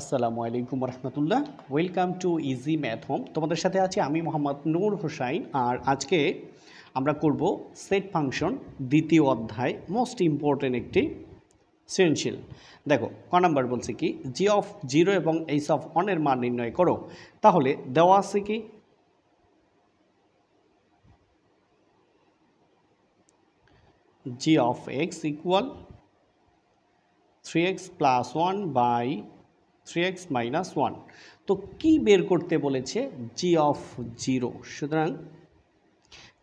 আসসালামু আলাইকুম রহমতুল্লাহ welcome to easy math home তোমাদের সাথে আছি আমি মোহাম্মদ নূর হোসাইন আর আজকে আমরা করব সেট ফাংশন দ্বিতীয় অধ্যায় মোস্ট ইম্পর্টেন্ট একটি সৃজনশীল দেখো ক নাম্বার বলছে কি জি অফ জিরো এবং এইস অফ অনের মান নির্ণয় করো তাহলে দেওয়া আছে কি G of X equal three X plus one by three X minus one তো কি বের করতে বলেছে জি অফ জিরো সুতরাং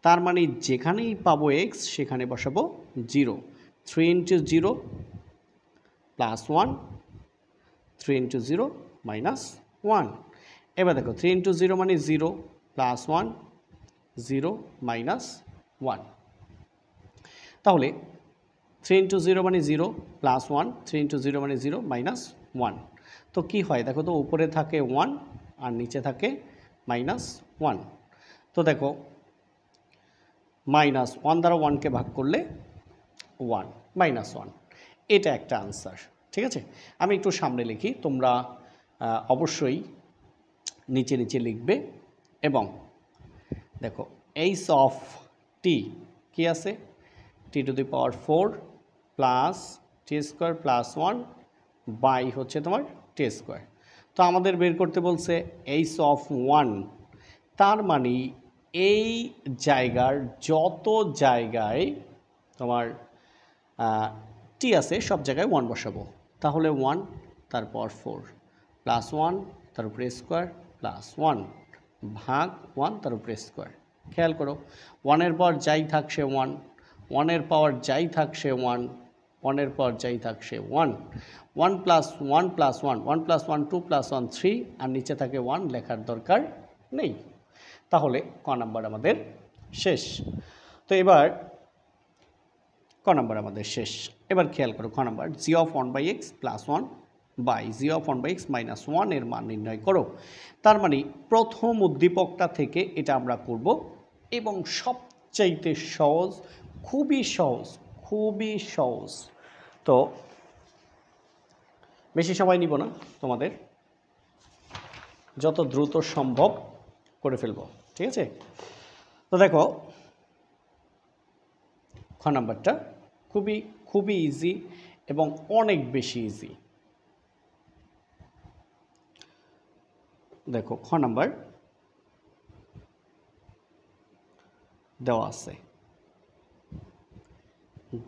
তার মানে যেখানেই পাবো এক্স সেখানে বসাবো zero three into zero plus one three into zero minus one এবার দেখো থ্রি ইন্টু জিরো মানে zero plus one zero minus one তাহলে থ্রি ইন্টু জিরো মানে zero plus one three into zero মানে জিরো মাইনাস ওয়ান তো কি হয় দেখো তো উপরে থাকে ওয়ান আর নিচে থাকে মাইনাস ওয়ান তো দেখো মাইনাস ওয়ান দ্বারা ওয়ানকে ভাগ করলে ওয়ান মাইনাস ওয়ান এটা একটা আনসার ঠিক আছে আমি একটু সামনে লিখি তোমরা অবশ্যই নিচে নিচে লিখবে এবং দেখো এইস অফ টি কি আছে T to the power four plus T square plus one by হচ্ছে তোমার টে স্কোয়ার তো আমাদের বের করতে বলছে এইচ অফ ওয়ান তার মানে এই জায়গার যত জায়গায় তোমার টি আছে সব জায়গায় ওয়ান বসাবো তাহলে ওয়ান তারপর ফোর প্লাস ওয়ান তার উপরে স্কোয়ার প্লাস ওয়ান ভাগ ওয়ান তার উপরে স্কোয়ার খেয়াল করো ওয়ানের পাওয়ার যাই থাকছে ওয়ান ওয়ানের পাওয়ার যাই থাকছে ওয়ান ওয়ানের যাই থাকছে one one plus one plus one one plus one two plus one three আর নিচে থাকে ওয়ান লেখার দরকার নেই তাহলে ক নাম্বার আমাদের শেষ তো এবার ক নাম্বার আমাদের শেষ এবার খেয়াল করো ক number G of one by X plus one by G of one by X minus one এর মান নির্ণয় করো তার মানে প্রথম উদ্দীপকটা থেকে এটা আমরা করব এবং সবচাইতে সহজ খুবই সহজ খুবই সহজ তো বেশি সময় নিব না তোমাদের যত দ্রুত সম্ভব করে ফেলব ঠিক আছে তো দেখো খ নাম্বারটা খুবই খুবই ইজি এবং অনেক বেশি ইজি দেখো খ নাম্বার দেওয়া আছে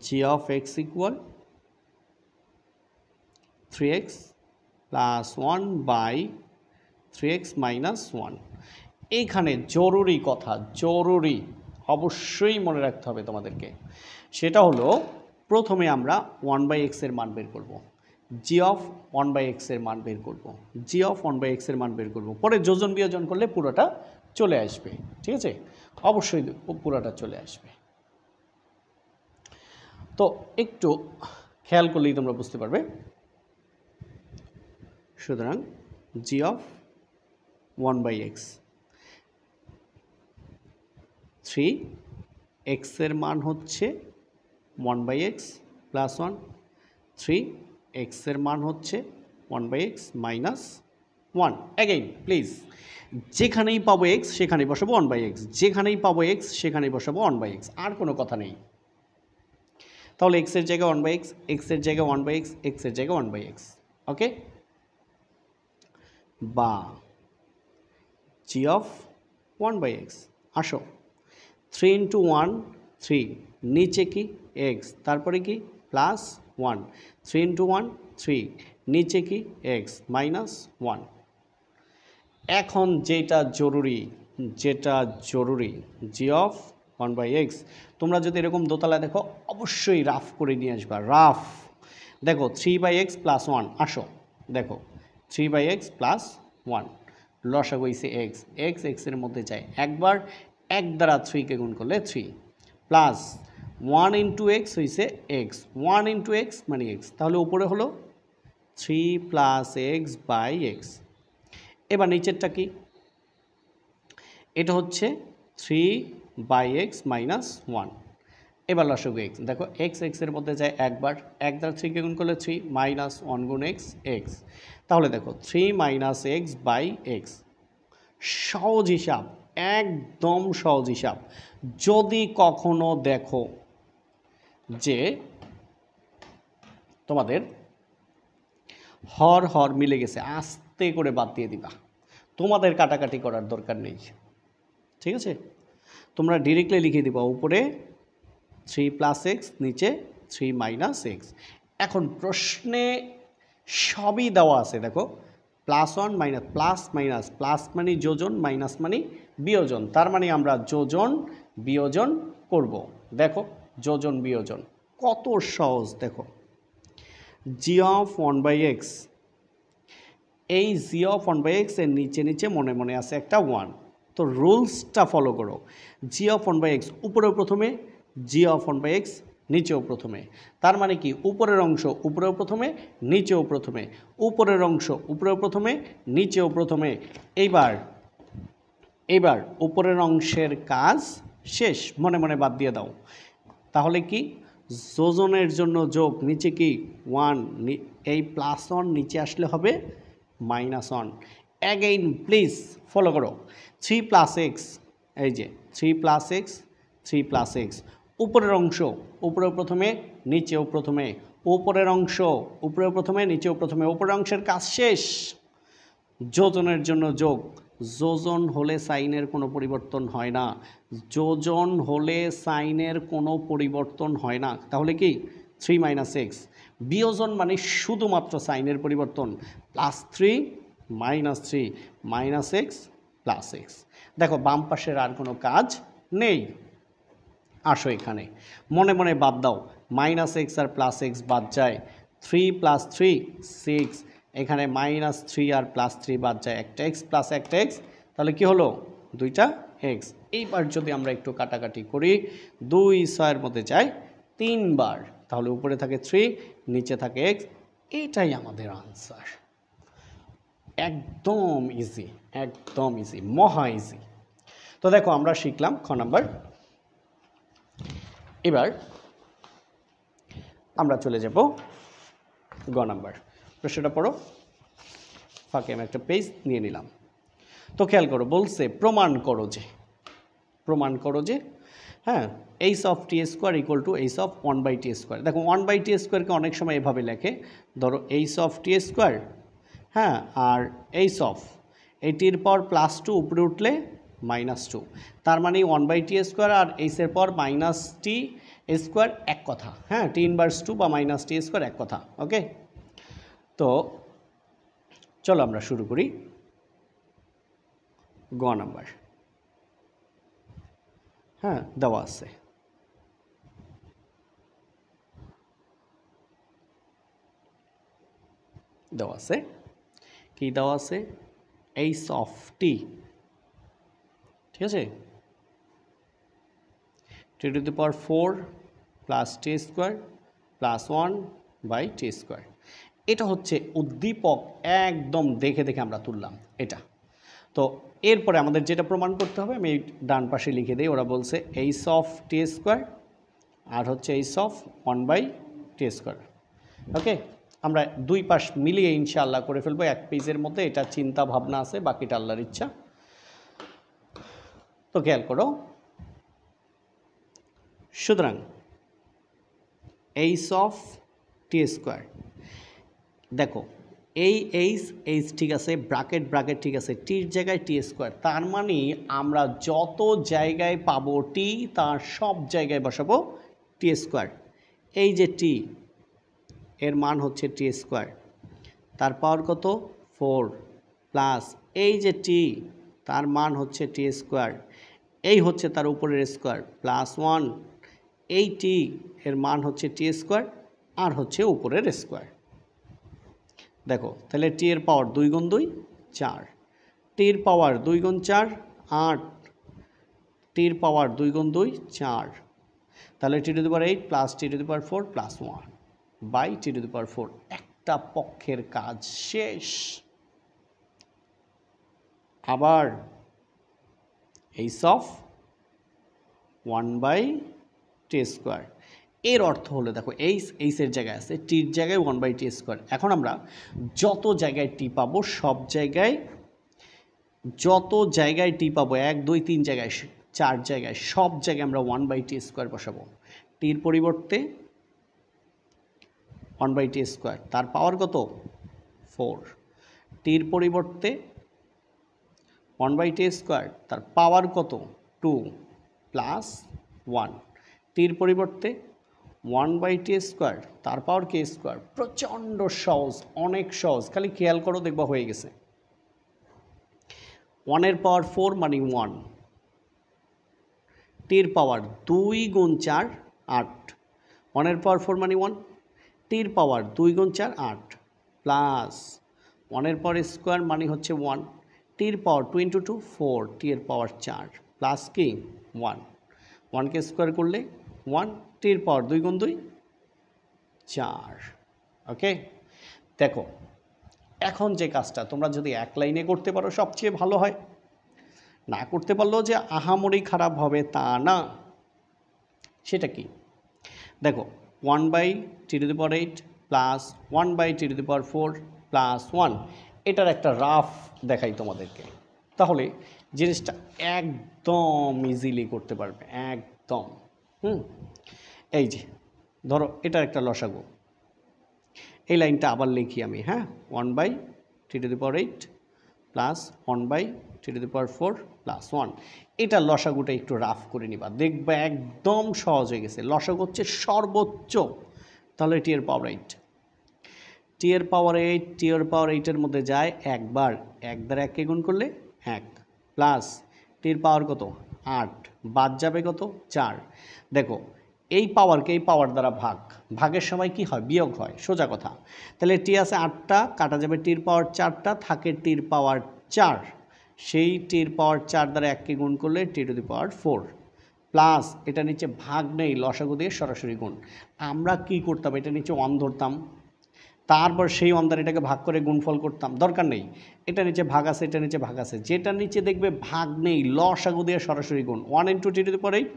G of X equal three X plus one by three X minus one এইখানে জরুরি কথা জরুরি অবশ্যই মনে রাখতে হবে তোমাদেরকে সেটা হলো প্রথমে আমরা ওয়ান বাই এক্সের মান বের করব জি অফ ওয়ান বাই এক্সের মান বের করব জি অফ ওয়ান বাই এক্সের মান বের করব পরে যোজন বিয়োজন করলে পুরোটা চলে আসবে ঠিক আছে অবশ্যই পুরোটা চলে আসবে তো একটু খেয়াল করলেই তোমরা বুঝতে পারবে সুতরাং G of one by X three এক্সের মান হচ্ছে one by X plus one three এক্সের মান হচ্ছে one by X minus one again please যেখানেই পাবো এক্স সেখানেই বসাবো ওয়ান বাই এক্স যেখানেই পাবো এক্স সেখানেই বসাবো ওয়ান বাই এক্স আর কোনো কথা নেই তাহলে এক্সের জায়গায় ওয়ান বাই এক্স এক্সের জায়গায় ওয়ান বাই এক্স এক্সের জায়গায় ওয়ান বাই এক্স ওকে বা G of one by X আসো থ্রি ইন্টু ওয়ান থ্রি নিচে কি এক্স তারপরে কি plus one three into one three নিচে কি এক্স মাইনাস ওয়ান এখন যেটা জরুরি যেটা জরুরি G of one by X তোমরা যদি এরকম দোতলা দেখো অবশ্যই রাফ করে নিয়ে আসবা রাফ দেখো three by X plus one আসো দেখো three by X plus one লসা গইছে এক্স এক্স এক্সের মধ্যে যায় একবার এক দ্বারা থ্রিকে গুণ করলে three plus one into X হয়েছে এক্স ওয়ান ইন্টু এক্স মানে এক্স তাহলে উপরে হলো three plus X by X এবার নিচেরটা কি এটা হচ্ছে three by X minus one এবার লসগু এক্স দেখো এক্স এক্সের মধ্যে যায় একবার এক দ্বারা থ্রিকে গুণ করলে থ্রি মাইনাস ওয়ান গুণ এক্স এক্স তাহলে দেখো three minus X by X সহজ হিসাব একদম সহজ হিসাব যদি কখনো দেখো যে তোমাদের হর হর মিলে গেছে আস্তে করে বাদ দিয়ে দিবা তোমাদের কাটাকাটি করার দরকার নেই ঠিক আছে তোমরা ডিরেক্টলি লিখে দিবা উপরে থ্রি প্লাস এক্স নিচে থ্রি মাইনাস এক্স এখন প্রশ্নে সবই দেওয়া আছে দেখো plus one minus plus minus plus মানে যোজন মাইনাস মানে বিয়োজন তার মানে আমরা যোজন বিয়োজন করব দেখো যোজন বিয়োজন কত সহজ দেখো G of one by X এই G of one by X এর নিচে নিচে মনে মনে আছে একটা ওয়ান তো রুলসটা ফলো করো G of one by X উপরে প্রথমে G of one by X নিচেও প্রথমে তার মানে কি উপরের অংশ উপরেও প্রথমে নিচেও প্রথমে উপরের অংশ উপরেও প্রথমে নিচেও প্রথমে এইবার এইবার উপরের অংশের কাজ শেষ মনে মনে বাদ দিয়ে দাও তাহলে কি যোজনের জন্য যোগ নিচে কি ওয়ান এই প্লাস ওয়ান নিচে আসলে হবে minus one again please follow করো থ্রি প্লাস এক্স এই যে three plus X three plus X উপরের অংশ উপরেও প্রথমে নিচেও প্রথমে ওপরের অংশ উপরেও প্রথমে নিচেও প্রথমে ওপরের অংশের কাজ শেষ যোজনের জন্য যোগ যোজন হলে সাইনের কোনো পরিবর্তন হয় না যোজন হলে সাইনের কোনো পরিবর্তন হয় না তাহলে কি থ্রি মাইনাস এক্স বিয়োজন মানে শুধুমাত্র সাইনের পরিবর্তন plus three minus three minus X plus X দেখো বাম পাশের আর কোনো কাজ নেই আসো এখানে মনে মনে বাদ দাও মাইনাস এক্স আর প্লাস এক্স বাদ যায় থ্রি প্লাস থ্রি সিক্স এখানে মাইনাস থ্রি আর প্লাস থ্রি বাদ যায় একটা এক্স প্লাস একটা এক্স তাহলে কি হলো দুইটা এক্স এইবার যদি আমরা একটু কাটাকাটি করি দুই ছয়ের মধ্যে যাই তিনবার তাহলে উপরে থাকে থ্রি নিচে থাকে এক্স এটাই আমাদের আনসার একদম ইজি একদম ইজি মহা ইজি তো দেখো আমরা শিখলাম খ নাম্বার এবার আমরা চলে যাব গ নাম্বার প্রশ্নটা পড়ো ফাঁকে আমি একটা পেজ নিয়ে নিলাম তো খেয়াল করো বলছে প্রমাণ করো যে প্রমাণ করো যে হ্যাঁ এইস of T square equal to S of one by T square দেখো ওয়ান বাই টি স্কোয়ারকে অনেক সময় এভাবে লেখে ধরো এইস অফ টি স্কোয়ার হ্যাঁ আর এইস অফ এটির পর প্লাস টু উপরে উঠলে মাইনাস টু তার মানে ওয়ান বাই টি স্কোয়ার আর এইসের পর মাইনাস টি স্কোয়ার এক কথা হ্যাঁ টি ইনভার্স টু বা মাইনাস টি স্কোয়ার এক কথা ওকে তো চলো আমরা শুরু করি গ নাম্বার হ্যাঁ দেওয়া আছে দেওয়া আছে কী দেওয়া আছে এইস অফ টি ঠিক আছে ten to the power four plus T square plus one by T square এটা হচ্ছে উদ্দীপক একদম দেখে দেখে আমরা তুললাম এটা তো এরপরে আমাদের যেটা প্রমাণ করতে হবে আমি ডান পাশে লিখে দিই ওরা বলছে এইস অফ টি স্কোয়ার আর হচ্ছে H of one by T square okay আমরা দুই পাশ মিলিয়ে ইনশাআল্লাহ করে ফেলবো এক পেজের মধ্যে এটা চিন্তা ভাবনা আছে বাকিটা আল্লাহর ইচ্ছা তো খেয়াল করো সুতরাং এইচ অফ টি স্কোয়ার দেখো এই এইচ এইচ ঠিক আছে ব্রাকেট ব্রাকেট ঠিক আছে টির জায়গায় টি স্কোয়ার তার মানে আমরা যত জায়গায় পাবো টি তার সব জায়গায় বসাবো টি স্কোয়ার এই যে টি এর মান হচ্ছে টি স্কোয়ার তার পাওয়ার কত ফোর প্লাস এই যে টি তার মান হচ্ছে টি স্কোয়ার এই হচ্ছে তার উপরের স্কোয়ার প্লাস ওয়ান এই টি এর মান হচ্ছে টি স্কোয়ার আর হচ্ছে উপরের স্কোয়ার দেখো তাহলে টি এর পাওয়ার দুই গুণ দুই চার টির পাওয়ার দুই গুণ চার আট টির পাওয়ার দুই গুণ দুই চার তাহলে T to the power eight plus T to the power four plus one by T to the power four একটা পক্ষের কাজ শেষ আবার H of one by T square এর অর্থ হলো দেখো এইস এইসের জায়গায় আছে টির জায়গায় ওয়ান বাই টি স্কোয়ার এখন আমরা যত জায়গায় টি পাবো সব জায়গায় যত জায়গায় টি পাবো এক দুই তিন জায়গায় চার জায়গায় সব জায়গায় আমরা ওয়ান বাই টি স্কোয়ার বসাবো টির পরিবর্তে ওয়ান বাই টি স্কোয়ার তার পাওয়ার কত ফোর টির পরিবর্তে ওয়ান বাই টি স্কোয়ার তার পাওয়ার কত টু প্লাস ওয়ান টির পরিবর্তে ওয়ান বাই টি স্কোয়ার তার পাওয়ার কে স্কোয়ার প্রচণ্ড সহজ অনেক সহজ খালি খেয়াল করো দেখব হয়ে গেছে ওয়ানের পাওয়ার ফোর মানে ওয়ান টির পাওয়ার দুই গুণ চার আট ওয়ানের পাওয়ার ফোর মানে ওয়ান টির পাওয়ার দুই গুণ চার আট প্লাস ওয়ানের পাওয়ার স্কোয়ার মানে হচ্ছে ওয়ান টির power to two four t এর পাওয়ার চার প্লাস কি ওয়ান ওয়ানকে স্কোয়ার করলে ওয়ান টির পাওয়ার দুই গুণ দুই চার ওকে দেখো এখন যে কাজটা তোমরা যদি এক লাইনে করতে পারো সবচেয়ে ভালো হয় না করতে পারলেও যে আহামরি খারাপ হবে তা না সেটা কি দেখো one by T to the power eight plus one by T to the power four plus one এটার একটা রাফ দেখাই তোমাদেরকে তাহলে জিনিসটা একদম ইজিলি করতে পারবে একদম হুম এই যে ধরো এটার একটা লসাগু এই লাইনটা আবার লিখি আমি হ্যাঁ one by three to the power eight plus one by three to the power four plus one এটা লসাগুটা একটু রাফ করে নিবা দেখবা একদম সহজ হয়ে গেছে লসাগু হচ্ছে সর্বোচ্চ তাহলে এটি এর পাওয়ার এইট টিয়ার পাওয়ার এইট টিয়ার পাওয়ার এইটের মধ্যে যায় একবার এক দ্বারা এককে গুণ করলে এক প্লাস টির পাওয়ার কত আট বাদ যাবে কত চার দেখো এই পাওয়ারকে এই পাওয়ার দ্বারা ভাগ ভাগের সময় কি হয় বিয়োগ হয় সোজা কথা তাহলে টি আছে আটটা কাটা যাবে টির পাওয়ার চারটা থাকে টির পাওয়ার চার সেই টির পাওয়ার চার দ্বারা এককে গুণ করলে t to the power four plus এটা নিচে ভাগ নেই লসাগু দিয়ে সরাসরি গুণ আমরা কি করতাম এটা নিচে অন ধরতাম তারপর সেই অন্দার এটাকে ভাগ করে গুণফল করতাম দরকার নেই এটা নিচে ভাগ আছে এটা নিচে ভাগ আছে যেটা নিচে দেখবে ভাগ নেই লস আগু দিয়ে সরাসরি গুণ one into t to the power eight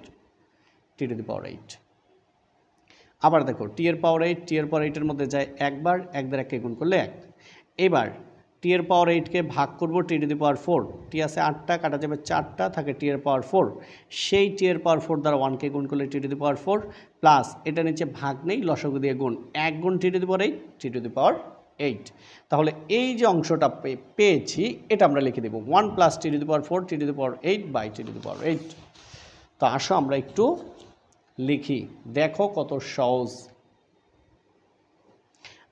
t to the power eight আবার দেখো টি এর পাওয়ার এইট টি এর পাওয়ার এইটের মধ্যে যায় একবার এক দ্বারা এককে গুণ করলে এক এবার টি এর পাওয়ার এইটকে ভাগ করব টি টু দি পাওয়ার ফোর টি আছে আটটা কাটা যাবে চারটা থাকে টি এর পাওয়ার ফোর সেই টি এর পাওয়ার ফোর দ্বারা ওয়ানকে গুণ করলে t to the power four plus এটা নিচে ভাগ নেই লসক দিয়ে গুণ এক গুণ t to the power eight t to the power eight তাহলে এই যে অংশটা পেয়েছি এটা আমরা লিখে দেবো one plus T to the power four t to the power eight by T to the power eight তো আসো আমরা একটু লিখি দেখো কত সহজ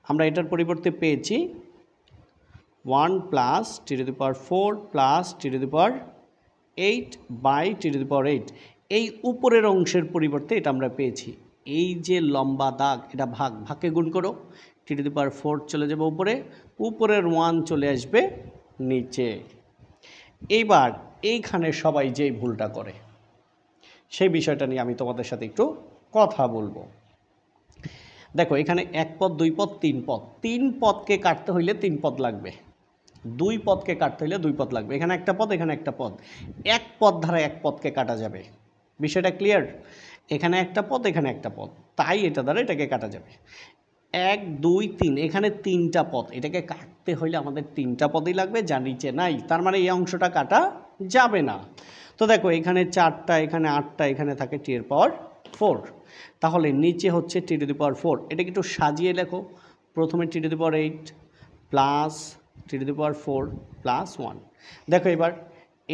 আমরা এটার পরিবর্তে পেয়েছি 1 plus t to the power 4 plus t to the power 8 by t to the power 8 এই উপরের অংশের পরিবর্তে এটা আমরা পেয়েছি এই যে লম্বা দাগ এটা ভাগ ভাগকে গুণ করো টি টু দি পাওয়ার ফোর চলে যাবে উপরে উপরের ওয়ান চলে আসবে নিচে এইবার এইখানে সবাই যেই ভুলটা করে সেই বিষয়টা নিয়ে আমি তোমাদের সাথে একটু কথা বলবো দেখো এখানে এক পদ দুই পদ তিন পদ তিন পদকে কাটতে হইলে তিন পদ লাগবে দুই পদকে কাটতে হলে দুই পদ লাগবে এখানে একটা পদ এখানে একটা পদ এক পদ ধারা এক পদকে কাটা যাবে বিষয়টা ক্লিয়ার এখানে একটা পদ এখানে একটা পদ তাই এটা দ্বারা এটাকে কাটা যাবে এক দুই তিন এখানে তিনটা পদ এটাকে কাটতে হইলে আমাদের তিনটা পদই লাগবে যা নিচে নাই তার মানে এই অংশটা কাটা যাবে না তো দেখো এখানে চারটা এখানে আটটা এখানে থাকে টি এর পাওয়ার ফোর তাহলে নিচে হচ্ছে টি টু দি পাওয়ার ফোর এটাকে একটু সাজিয়ে লেখো প্রথমে t to the power eight plus three to the power four plus one দেখো এবার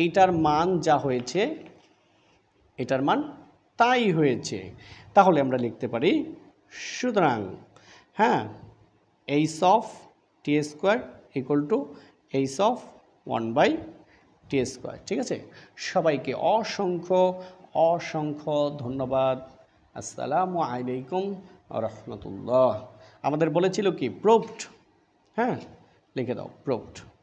এইটার মান যা হয়েছে এটার মান তাই হয়েছে তাহলে আমরা লিখতে পারি সুতরাং হ্যাঁ এইস of T square equal to S of one by T square ঠিক আছে সবাইকে অসংখ্য অসংখ্য ধন্যবাদ আসসালামু আলাইকুম রহমতুল্লাহ আমাদের বলেছিল কি প্রুফড হ্যাঁ लिख रहा प्रोट